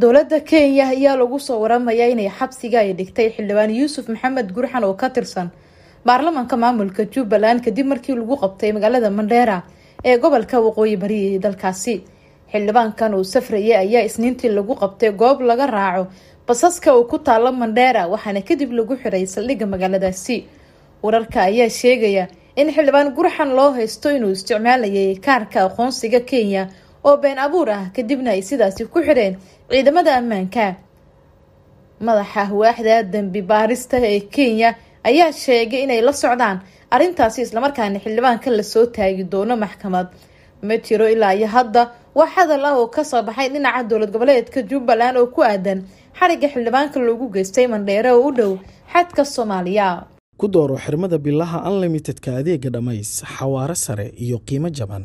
dowladda kenya ayaa lagu soo waramaya inay xabsiga ay dhigtay xildhibaan yuusuf maxamed gurxan oo ka tirsan baarlamaanka maamulka jubbaland kadib markii lagu qabtay magaalada mandheera ee gobolka waqooyi bari ee dalkaasi xildhibaankan uu safrayay ayaa isniintii lagu qabtay goob laga raaco basaska uu ku taalo mandheera waxaana kadib lagu xiray saldhigga magaaladaasi wararka ayaa sheegaya in xildhibaan gurxan loo haysto inuu isticmaalayay kaarka aqoonsiga kenya oo been abuur ah kadibna ay sidaasi ku xireen ciidamada ammaanka madaxa waaxda dembi baarista ee kenya ayaa sheegay inay la socdaan arrintaasi islamarkaana xildhibaanka lasoo taagi doono maxkamad ma jiro ilaa iyo hadda wax hadal ah oo kasoo baxay dhinaca dowlad goboleedka jubbaland oo ku aadan xariga xildhibaanka loogu geystay mandheere oo u dhow xadka soomaaliya ku dooro xirmada billaha unlimitedka adeega dhammays xawaaro sare iyo qiimo jaban